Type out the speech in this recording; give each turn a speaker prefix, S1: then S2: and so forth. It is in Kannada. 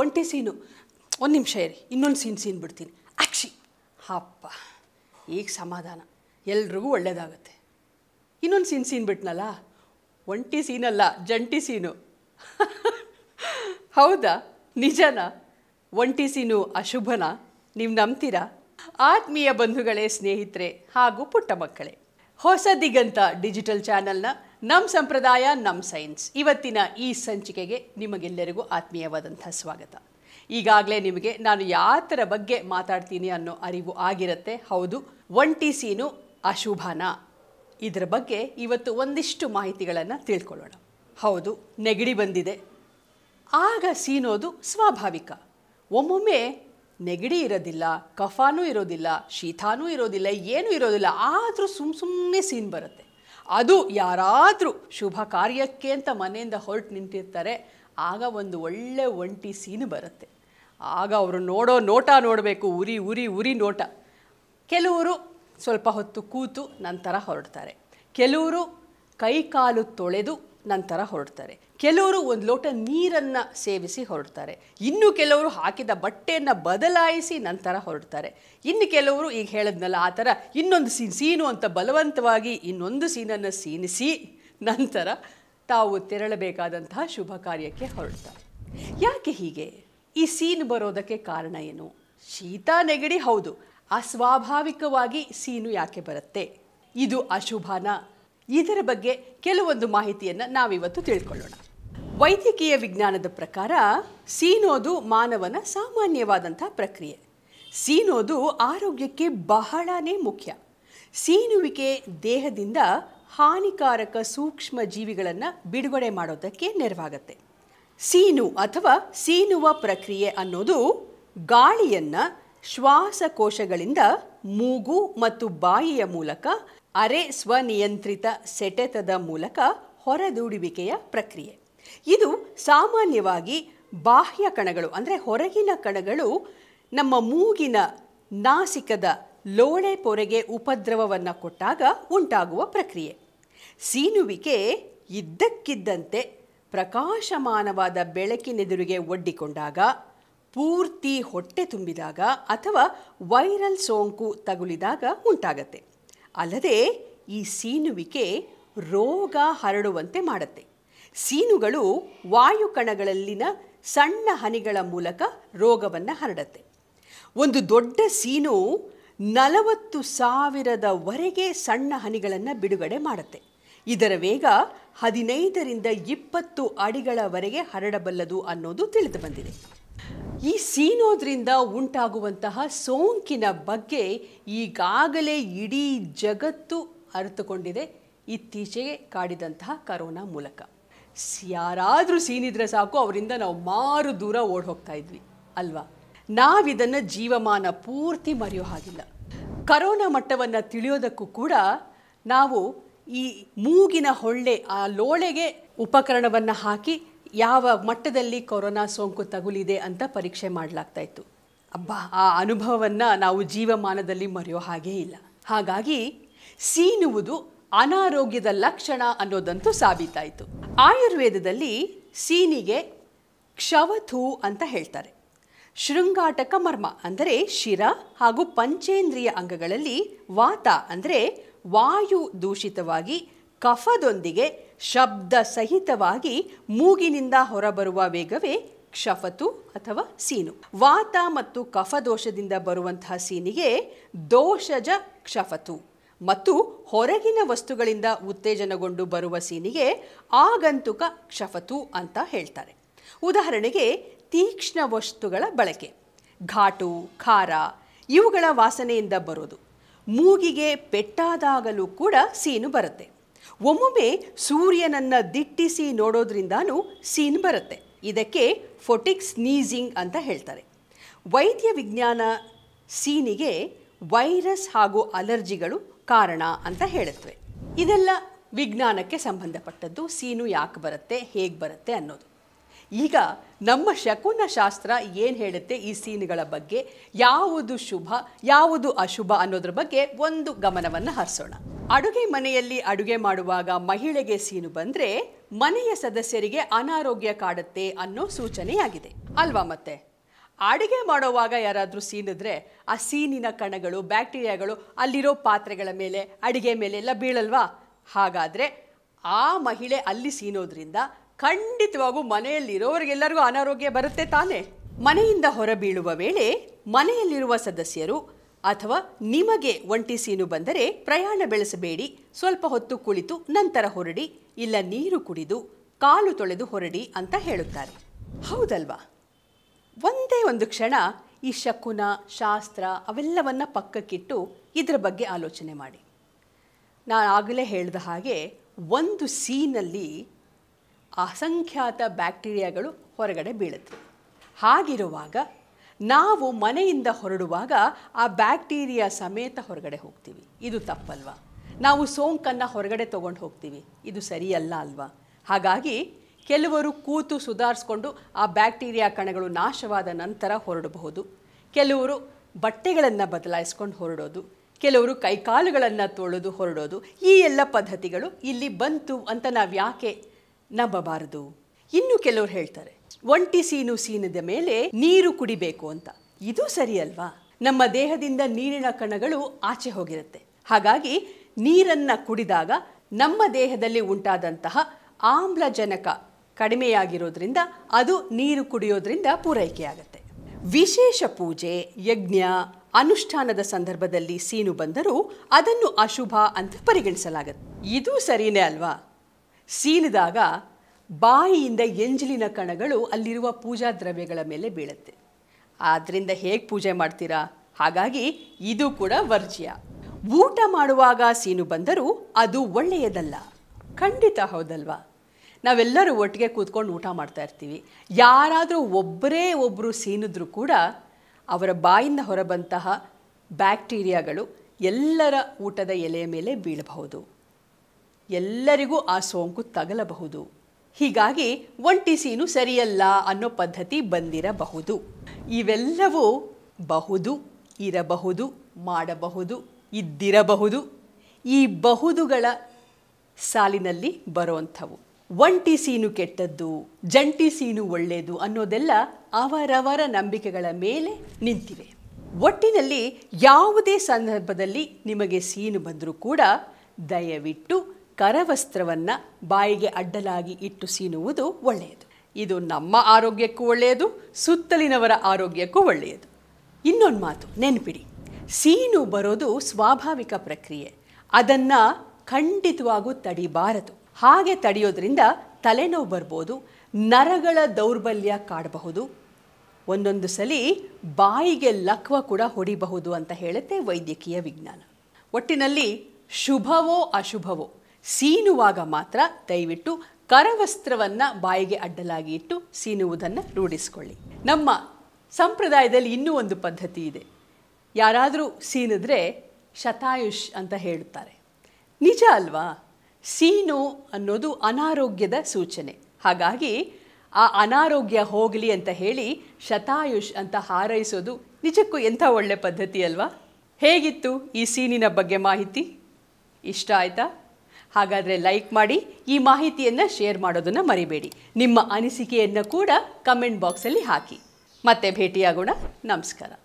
S1: ಒಂಟಿ ಸೀನು ಒಂದು ನಿಮಿಷ ಇರಿ ಇನ್ನೊಂದು ಸೀನ್ ಸೀನ್ ಬಿಡ್ತೀನಿ ಅಕ್ಷಿ ಹಪ್ಪ ಈಗ ಸಮಾಧಾನ ಎಲ್ರಿಗೂ ಒಳ್ಳೆಯದಾಗುತ್ತೆ ಇನ್ನೊಂದು ಸೀನ್ ಸೀನ್ ಬಿಟ್ನಲ್ಲ ಒಂಟಿ ಸೀನಲ್ಲ ಜಂಟಿ ಸೀನು ಹೌದಾ ನಿಜನ ಒಂಟಿ ಸೀನು ಅಶುಭನ ನೀವು ನಂಬ್ತೀರಾ ಆತ್ಮೀಯ ಬಂಧುಗಳೇ ಸ್ನೇಹಿತರೆ ಹಾಗೂ ಪುಟ್ಟ ಮಕ್ಕಳೇ ಹೊಸ ದಿಗಂತ ಡಿಜಿಟಲ್ ಚಾನೆಲ್ನ ನಮ್ಮ ಸಂಪ್ರದಾಯ ನಮ್ಮ ಸೈನ್ಸ್ ಇವತ್ತಿನ ಈ ಸಂಚಿಕೆಗೆ ನಿಮಗೆಲ್ಲರಿಗೂ ಆತ್ಮೀಯವಾದಂಥ ಸ್ವಾಗತ ಈಗಾಗಲೇ ನಿಮಗೆ ನಾನು ಯಾತರ ಬಗ್ಗೆ ಮಾತಾಡ್ತೀನಿ ಅನ್ನೋ ಅರಿವು ಆಗಿರುತ್ತೆ ಹೌದು ಒಂಟಿ ಸೀನು ಅಶುಭನ ಇದರ ಬಗ್ಗೆ ಇವತ್ತು ಒಂದಿಷ್ಟು ಮಾಹಿತಿಗಳನ್ನು ತಿಳ್ಕೊಳ್ಳೋಣ ಹೌದು ನೆಗಡಿ ಬಂದಿದೆ ಆಗ ಸೀನೋದು ಸ್ವಾಭಾವಿಕ ಒಮ್ಮೊಮ್ಮೆ ನೆಗಡಿ ಇರೋದಿಲ್ಲ ಕಫಾನೂ ಇರೋದಿಲ್ಲ ಶೀತಾನೂ ಇರೋದಿಲ್ಲ ಏನೂ ಇರೋದಿಲ್ಲ ಆದರೂ ಸುಮ್ಮ ಸುಮ್ಮನೆ ಸೀನ್ ಬರುತ್ತೆ ಅದು ಯಾರಾದರೂ ಶುಭ ಕಾರ್ಯಕ್ಕೆ ಅಂತ ಮನೆಯಿಂದ ಹೊರಟು ನಿಂತಿರ್ತಾರೆ ಆಗ ಒಂದು ಒಳ್ಳೆ ಒಂಟಿ ಸೀನು ಬರುತ್ತೆ ಆಗ ಅವರು ನೋಡೋ ನೋಟ ನೋಡಬೇಕು ಉರಿ ಉರಿ ಉರಿ ನೋಟ ಕೆಲವರು ಸ್ವಲ್ಪ ಹೊತ್ತು ಕೂತು ನಂತರ ಹೊರಡ್ತಾರೆ ಕೆಲವರು ಕೈಕಾಲು ತೊಳೆದು ನಂತರ ಹೊರಡ್ತಾರೆ ಕೆಲವರು ಒಂದು ಲೋಟ ನೀರನ್ನು ಸೇವಿಸಿ ಹೊರಡ್ತಾರೆ ಇನ್ನು ಕೆಲವರು ಹಾಕಿದ ಬಟ್ಟೆಯನ್ನು ಬದಲಾಯಿಸಿ ನಂತರ ಹೊರಡ್ತಾರೆ ಇನ್ನು ಕೆಲವರು ಈಗ ಹೇಳಿದ್ನಲ್ಲ ಆ ಥರ ಇನ್ನೊಂದು ಸೀನ್ ಸೀನು ಅಂತ ಬಲವಂತವಾಗಿ ಇನ್ನೊಂದು ಸೀನನ್ನು ಸೀನಿಸಿ ನಂತರ ತಾವು ತೆರಳಬೇಕಾದಂತಹ ಶುಭ ಕಾರ್ಯಕ್ಕೆ ಹೊರಡ್ತಾರೆ ಯಾಕೆ ಹೀಗೆ ಈ ಸೀನ್ ಬರೋದಕ್ಕೆ ಕಾರಣ ಏನು ಶೀತ ನೆಗಡಿ ಹೌದು ಅಸ್ವಾಭಾವಿಕವಾಗಿ ಸೀನು ಯಾಕೆ ಬರುತ್ತೆ ಇದು ಅಶುಭನ ಇದರ ಬಗ್ಗೆ ಕೆಲವೊಂದು ಮಾಹಿತಿಯನ್ನು ನಾವಿವತ್ತು ತಿಳ್ಕೊಳ್ಳೋಣ ವೈದ್ಯಕೀಯ ವಿಜ್ಞಾನದ ಪ್ರಕಾರ ಸೀನೋದು ಮಾನವನ ಸಾಮಾನ್ಯವಾದಂಥ ಪ್ರಕ್ರಿಯೆ ಸೀನೋದು ಆರೋಗ್ಯಕ್ಕೆ ಬಹಳನೇ ಮುಖ್ಯ ಸೀನುವಿಕೆ ದೇಹದಿಂದ ಹಾನಿಕಾರಕ ಸೂಕ್ಷ್ಮ ಜೀವಿಗಳನ್ನು ಬಿಡುಗಡೆ ಮಾಡೋದಕ್ಕೆ ನೆರವಾಗುತ್ತೆ ಸೀನು ಅಥವಾ ಸೀನುವ ಪ್ರಕ್ರಿಯೆ ಅನ್ನೋದು ಗಾಳಿಯನ್ನು ಶ್ವಾಸಕೋಶಗಳಿಂದ ಮೂಗು ಮತ್ತು ಬಾಯಿಯ ಮೂಲಕ ಅರೆ ಸ್ವನಿಯಂತ್ರಿತ ಸೆಟೆತದ ಮೂಲಕ ಹೊರದೂಡುವಿಕೆಯ ಪ್ರಕ್ರಿಯೆ ಇದು ಸಾಮಾನ್ಯವಾಗಿ ಬಾಹ್ಯ ಕಣಗಳು ಅಂದರೆ ಹೊರಗಿನ ಕಣಗಳು ನಮ್ಮ ಮೂಗಿನ ನಾಸಿಕದ ಲೋಳೆ ಪೊರೆಗೆ ಉಪದ್ರವವನ್ನು ಕೊಟ್ಟಾಗ ಉಂಟಾಗುವ ಪ್ರಕ್ರಿಯೆ ಸೀನುವಿಕೆ ಇದ್ದಕ್ಕಿದ್ದಂತೆ ಪ್ರಕಾಶಮಾನವಾದ ಬೆಳಕಿನೆದುರಿಗೆ ಒಡ್ಡಿಕೊಂಡಾಗ ಪೂರ್ತಿ ಹೊಟ್ಟೆ ತುಂಬಿದಾಗ ಅಥವಾ ವೈರಲ್ ಸೋಂಕು ತಗುಲಿದಾಗ ಉಂಟಾಗತ್ತೆ ಅಲ್ಲದೆ ಈ ಸೀನುವಿಕೆ ರೋಗ ಹರಡುವಂತೆ ಮಾಡುತ್ತೆ ಸೀನುಗಳು ವಾಯು ಕಣಗಳಲ್ಲಿನ ಸಣ್ಣ ಹನಿಗಳ ಮೂಲಕ ರೋಗವನ್ನು ಹರಡುತ್ತೆ ಒಂದು ದೊಡ್ಡ ಸೀನು ನಲವತ್ತು ಸಾವಿರದವರೆಗೆ ಸಣ್ಣ ಹನಿಗಳನ್ನು ಬಿಡುಗಡೆ ಮಾಡುತ್ತೆ ಇದರ ವೇಗ ಹದಿನೈದರಿಂದ ಇಪ್ಪತ್ತು ಅಡಿಗಳವರೆಗೆ ಹರಡಬಲ್ಲದು ಅನ್ನೋದು ತಿಳಿದು ಬಂದಿದೆ ಈ ಸೀನೋದ್ರಿಂದ ಉಂಟಾಗುವಂತಹ ಸೋಂಕಿನ ಬಗ್ಗೆ ಈಗಾಗಲೇ ಇಡೀ ಜಗತ್ತು ಅರಿತುಕೊಂಡಿದೆ ಇತ್ತೀಚೆಗೆ ಕಾಡಿದಂತಹ ಕರೋನಾ ಮೂಲಕ ಯಾರಾದರೂ ಸೀನಿದ್ರೆ ಸಾಕು ಅವರಿಂದ ನಾವು ಮಾರು ದೂರ ಓಡ್ ಹೋಗ್ತಾ ಇದ್ವಿ ಅಲ್ವಾ ನಾವಿದನ್ನು ಜೀವಮಾನ ಪೂರ್ತಿ ಮರೆಯೋ ಹಾಗಿಲ್ಲ ಕರೋನಾ ಮಟ್ಟವನ್ನು ತಿಳಿಯೋದಕ್ಕೂ ಕೂಡ ನಾವು ಈ ಮೂಗಿನ ಹೊಳ್ಳೆ ಆ ಲೋಳೆಗೆ ಉಪಕರಣವನ್ನು ಹಾಕಿ ಯಾವ ಮಟ್ಟದಲ್ಲಿ ಕೊರೋನಾ ಸೋಂಕು ತಗುಲಿದೆ ಅಂತ ಪರೀಕ್ಷೆ ಮಾಡಲಾಗ್ತಾ ಇತ್ತು ಅಬ್ಬ ಆ ಅನುಭವವನ್ನು ನಾವು ಜೀವಮಾನದಲ್ಲಿ ಮರೆಯೋ ಹಾಗೇ ಇಲ್ಲ ಹಾಗಾಗಿ ಸೀನುವುದು ಅನಾರೋಗ್ಯದ ಲಕ್ಷಣ ಅನ್ನೋದಂತೂ ಸಾಬೀತಾಯಿತು ಆಯುರ್ವೇದದಲ್ಲಿ ಸೀನಿಗೆ ಕ್ಷವಥು ಅಂತ ಹೇಳ್ತಾರೆ ಶೃಂಗಾಟಕ ಮರ್ಮ ಅಂದರೆ ಶಿರ ಹಾಗೂ ಪಂಚೇಂದ್ರಿಯ ಅಂಗಗಳಲ್ಲಿ ವಾತ ಅಂದರೆ ವಾಯು ದೂಷಿತವಾಗಿ ಕಫದೊಂದಿಗೆ ಶಬ್ದ ಸಹಿತವಾಗಿ ಮೂಗಿನಿಂದ ಹೊರಬರುವ ವೇಗವೇ ಕ್ಷಫತು ಅಥವಾ ಸೀನು ವಾತ ಮತ್ತು ಕಫದೋಷದಿಂದ ಬರುವಂತಹ ಸೀನಿಗೆ ದೋಷಜ ಕ್ಷಫತು ಮತ್ತು ಹೊರಗಿನ ವಸ್ತುಗಳಿಂದ ಉತ್ತೇಜನಗೊಂಡು ಬರುವ ಸೀನಿಗೆ ಆಗಂತುಕ ಕ್ಷಫತು ಅಂತ ಹೇಳ್ತಾರೆ ಉದಾಹರಣೆಗೆ ತೀಕ್ಷ್ಣ ವಸ್ತುಗಳ ಬಳಕೆ ಘಾಟು ಖಾರ ಇವುಗಳ ವಾಸನೆಯಿಂದ ಬರೋದು ಮೂಗಿಗೆ ಪೆಟ್ಟಾದಾಗಲೂ ಕೂಡ ಸೀನು ಬರುತ್ತೆ ಒಮ್ಮೊಮ್ಮೆ ಸೂರ್ಯನನ್ನು ದಿಟ್ಟಿಸಿ ನೋಡೋದ್ರಿಂದಾನೂ ಸೀನ್ ಬರುತ್ತೆ ಇದಕ್ಕೆ ಫೋಟಿಕ್ಸ್ ನೀಸಿಂಗ್ ಅಂತ ಹೇಳ್ತಾರೆ ವೈದ್ಯ ವಿಜ್ಞಾನ ಸೀನಿಗೆ ವೈರಸ್ ಹಾಗೂ ಅಲರ್ಜಿಗಳು ಕಾರಣ ಅಂತ ಹೇಳುತ್ತವೆ ಇದೆಲ್ಲ ವಿಜ್ಞಾನಕ್ಕೆ ಸಂಬಂಧಪಟ್ಟದ್ದು ಸೀನು ಯಾಕೆ ಬರುತ್ತೆ ಹೇಗೆ ಬರುತ್ತೆ ಅನ್ನೋದು ಈಗ ನಮ್ಮ ಶಕುನ ಶಾಸ್ತ್ರ ಏನು ಹೇಳುತ್ತೆ ಈ ಸೀನುಗಳ ಬಗ್ಗೆ ಯಾವುದು ಶುಭ ಯಾವುದು ಅಶುಭ ಅನ್ನೋದ್ರ ಬಗ್ಗೆ ಒಂದು ಗಮನವನ್ನು ಹರಿಸೋಣ ಅಡುಗೆ ಮನೆಯಲ್ಲಿ ಅಡುಗೆ ಮಾಡುವಾಗ ಮಹಿಳೆಗೆ ಸೀನು ಬಂದರೆ ಮನೆಯ ಸದಸ್ಯರಿಗೆ ಅನಾರೋಗ್ಯ ಕಾಡುತ್ತೆ ಅನ್ನೋ ಸೂಚನೆಯಾಗಿದೆ ಅಲ್ವಾ ಮತ್ತೆ ಅಡುಗೆ ಮಾಡುವಾಗ ಯಾರಾದರೂ ಸೀನಿದ್ರೆ ಆ ಸೀನಿನ ಕಣಗಳು ಬ್ಯಾಕ್ಟೀರಿಯಾಗಳು ಅಲ್ಲಿರೋ ಪಾತ್ರೆಗಳ ಮೇಲೆ ಅಡಿಗೆ ಮೇಲೆ ಎಲ್ಲ ಬೀಳಲ್ವಾ ಹಾಗಾದರೆ ಆ ಮಹಿಳೆ ಅಲ್ಲಿ ಸೀನೋದ್ರಿಂದ ಖಂಡಿತವಾಗೂ ಮನೆಯಲ್ಲಿರೋರಿಗೆಲ್ಲರಿಗೂ ಅನಾರೋಗ್ಯ ಬರುತ್ತೆ ತಾನೇ ಮನೆಯಿಂದ ಹೊರಬೀಳುವ ವೇಳೆ ಮನೆಯಲ್ಲಿರುವ ಸದಸ್ಯರು ಅಥವಾ ನಿಮಗೆ ಒಂಟಿ ಸೀನು ಬಂದರೆ ಪ್ರಯಾಣ ಬೆಳೆಸಬೇಡಿ ಸ್ವಲ್ಪ ಹೊತ್ತು ಕುಳಿತು ನಂತರ ಹೊರಡಿ ಇಲ್ಲ ನೀರು ಕುಡಿದು ಕಾಲು ತೊಳೆದು ಹೊರಡಿ ಅಂತ ಹೇಳುತ್ತಾರೆ ಹೌದಲ್ವಾ ಒಂದೇ ಒಂದು ಕ್ಷಣ ಈ ಶಕುನ ಶಾಸ್ತ್ರ ಅವೆಲ್ಲವನ್ನು ಪಕ್ಕಕ್ಕಿಟ್ಟು ಇದರ ಬಗ್ಗೆ ಆಲೋಚನೆ ಮಾಡಿ ನಾನು ಆಗಲೇ ಹೇಳಿದ ಹಾಗೆ ಒಂದು ಸೀನಲ್ಲಿ ಅಸಂಖ್ಯಾತ ಬ್ಯಾಕ್ಟೀರಿಯಾಗಳು ಹೊರಗಡೆ ಬೀಳುತ್ತೆ ಹಾಗಿರುವಾಗ ನಾವು ಮನೆಯಿಂದ ಹೊರಡುವಾಗ ಆ ಬ್ಯಾಕ್ಟೀರಿಯಾ ಸಮೇತ ಹೊರಗಡೆ ಹೋಗ್ತೀವಿ ಇದು ತಪ್ಪಲ್ವಾ ನಾವು ಸೋಂಕನ್ನು ಹೊರಗಡೆ ತೊಗೊಂಡು ಹೋಗ್ತೀವಿ ಇದು ಸರಿಯಲ್ಲ ಅಲ್ವಾ ಹಾಗಾಗಿ ಕೆಲವರು ಕೂತು ಸುಧಾರಿಸ್ಕೊಂಡು ಆ ಬ್ಯಾಕ್ಟೀರಿಯಾ ಕಣಗಳು ನಾಶವಾದ ನಂತರ ಹೊರಡಬಹುದು ಕೆಲವರು ಬಟ್ಟೆಗಳನ್ನು ಬದಲಾಯಿಸ್ಕೊಂಡು ಹೊರಡೋದು ಕೆಲವರು ಕೈಕಾಲುಗಳನ್ನು ತೊಳೆದು ಹೊರಡೋದು ಈ ಎಲ್ಲ ಪದ್ಧತಿಗಳು ಇಲ್ಲಿ ಬಂತು ಅಂತ ನಾವು ಯಾಕೆ ನಂಬಬಾರದು ಇನ್ನು ಕೆಲವರು ಹೇಳ್ತಾರೆ ಒಂಟಿ ಸೀನು ಸೀನದ ಮೇಲೆ ನೀರು ಕುಡಿಬೇಕು ಅಂತ ಇದು ಸರಿಯಲ್ವಾ ನಮ್ಮ ದೇಹದಿಂದ ನೀರಿನ ಕಣಗಳು ಆಚೆ ಹೋಗಿರುತ್ತೆ ಹಾಗಾಗಿ ನೀರನ್ನು ಕುಡಿದಾಗ ನಮ್ಮ ದೇಹದಲ್ಲಿ ಉಂಟಾದಂತಹ ಆಮ್ಲಜನಕ ಕಡಿಮೆಯಾಗಿರೋದ್ರಿಂದ ಅದು ನೀರು ಕುಡಿಯೋದ್ರಿಂದ ಪೂರೈಕೆಯಾಗುತ್ತೆ ವಿಶೇಷ ಪೂಜೆ ಯಜ್ಞ ಅನುಷ್ಠಾನದ ಸಂದರ್ಭದಲ್ಲಿ ಸೀನು ಬಂದರೂ ಅದನ್ನು ಅಶುಭ ಅಂತ ಪರಿಗಣಿಸಲಾಗುತ್ತೆ ಇದು ಸರಿನೇ ಅಲ್ವಾ ಸೀನಿದಾಗ ಬಾಯಿಯಿಂದ ಎಂಜಲಿನ ಕಣಗಳು ಅಲ್ಲಿರುವ ಪೂಜಾ ದ್ರವ್ಯಗಳ ಮೇಲೆ ಬೀಳುತ್ತೆ ಆದ್ರಿಂದ ಹೇಗೆ ಪೂಜೆ ಮಾಡ್ತೀರಾ ಹಾಗಾಗಿ ಇದು ಕೂಡ ವರ್ಜ್ಯ ಊಟ ಮಾಡುವಾಗ ಸೀನು ಬಂದರೂ ಅದು ಒಳ್ಳೆಯದಲ್ಲ ಖಂಡಿತ ಹೌದಲ್ವಾ ನಾವೆಲ್ಲರೂ ಒಟ್ಟಿಗೆ ಕೂತ್ಕೊಂಡು ಊಟ ಮಾಡ್ತಾ ಇರ್ತೀವಿ ಯಾರಾದರೂ ಒಬ್ಬರೇ ಒಬ್ಬರು ಸೀನಿದ್ರು ಕೂಡ ಅವರ ಬಾಯಿಂದ ಹೊರಬಂತಹ ಬ್ಯಾಕ್ಟೀರಿಯಾಗಳು ಎಲ್ಲರ ಊಟದ ಎಲೆಯ ಮೇಲೆ ಬೀಳಬಹುದು ಎಲ್ಲರಿಗೂ ಆ ಸೋಂಕು ತಗಲಬಹುದು ಹೀಗಾಗಿ ಒಂಟಿ ಸೀನು ಸರಿಯಲ್ಲ ಅನ್ನೋ ಪದ್ಧತಿ ಬಂದಿರಬಹುದು ಇವೆಲ್ಲವೂ ಬಹುದು ಇರಬಹುದು ಮಾಡಬಹುದು ಇದ್ದಿರಬಹುದು ಈ ಬಹುದುಗಳ ಸಾಲಿನಲ್ಲಿ ಬರುವಂಥವು ಒಂಟಿ ಸೀನು ಕೆಟ್ಟದ್ದು ಜಂಟಿ ಸೀನು ಒಳ್ಳೆಯದು ಅನ್ನೋದೆಲ್ಲ ಅವರವರ ನಂಬಿಕೆಗಳ ಮೇಲೆ ನಿಂತಿವೆ ಒಟ್ಟಿನಲ್ಲಿ ಯಾವುದೇ ಸಂದರ್ಭದಲ್ಲಿ ನಿಮಗೆ ಸೀನು ಬಂದರೂ ಕೂಡ ದಯವಿಟ್ಟು ಕರವಸ್ತ್ರವನ್ನು ಬಾಯಿಗೆ ಅಡ್ಡಲಾಗಿ ಇಟ್ಟು ಸೀನುವುದು ಒಳ್ಳೆಯದು ಇದು ನಮ್ಮ ಆರೋಗ್ಯಕ್ಕೂ ಒಳ್ಳೆಯದು ಸುತ್ತಲಿನವರ ಆರೋಗ್ಯಕ್ಕೂ ಒಳ್ಳೆಯದು ಇನ್ನೊಂದು ಮಾತು ನೆನಪಿಡಿ ಸೀನು ಬರೋದು ಸ್ವಾಭಾವಿಕ ಪ್ರಕ್ರಿಯೆ ಅದನ್ನು ಖಂಡಿತವಾಗೂ ತಡಿಬಾರದು ಹಾಗೆ ತಡೆಯೋದ್ರಿಂದ ತಲೆನೋವು ಬರ್ಬೋದು ನರಗಳ ದೌರ್ಬಲ್ಯ ಕಾಡಬಹುದು ಒಂದೊಂದು ಸಲಿ ಬಾಯಿಗೆ ಲಕ್ವ ಕೂಡ ಹೊಡಿಬಹುದು ಅಂತ ಹೇಳುತ್ತೆ ವೈದ್ಯಕೀಯ ವಿಜ್ಞಾನ ಒಟ್ಟಿನಲ್ಲಿ ಶುಭವೋ ಅಶುಭವೋ ಸೀನುವಾಗ ಮಾತ್ರ ದಯವಿಟ್ಟು ಕರವಸ್ತ್ರವನ್ನು ಬಾಯಿಗೆ ಅಡ್ಡಲಾಗಿ ಇಟ್ಟು ಸೀನುವುದನ್ನು ರೂಢಿಸಿಕೊಳ್ಳಿ ನಮ್ಮ ಸಂಪ್ರದಾಯದಲ್ಲಿ ಇನ್ನೂ ಒಂದು ಪದ್ಧತಿ ಇದೆ ಯಾರಾದರೂ ಸೀನಿದ್ರೆ ಶತಾಯುಷ್ ಅಂತ ಹೇಳುತ್ತಾರೆ ನಿಜ ಅಲ್ವಾ ಸೀನು ಅನ್ನೋದು ಅನಾರೋಗ್ಯದ ಸೂಚನೆ ಹಾಗಾಗಿ ಆ ಅನಾರೋಗ್ಯ ಹೋಗಲಿ ಅಂತ ಹೇಳಿ ಶತಾಯುಷ್ ಅಂತ ಹಾರೈಸೋದು ನಿಜಕ್ಕೂ ಎಂಥ ಒಳ್ಳೆ ಪದ್ಧತಿ ಅಲ್ವಾ ಹೇಗಿತ್ತು ಈ ಸೀನಿನ ಬಗ್ಗೆ ಮಾಹಿತಿ ಇಷ್ಟ ಆಯಿತಾ ಹಾಗಾದರೆ ಲೈಕ್ ಮಾಡಿ ಈ ಮಾಹಿತಿಯನ್ನು ಶೇರ್ ಮಾಡೋದನ್ನು ಮರಿಬೇಡಿ ನಿಮ್ಮ ಅನಿಸಿಕೆಯನ್ನು ಕೂಡ ಕಮೆಂಟ್ ಬಾಕ್ಸಲ್ಲಿ ಹಾಕಿ ಮತ್ತೆ ಭೇಟಿಯಾಗೋಣ ನಮಸ್ಕಾರ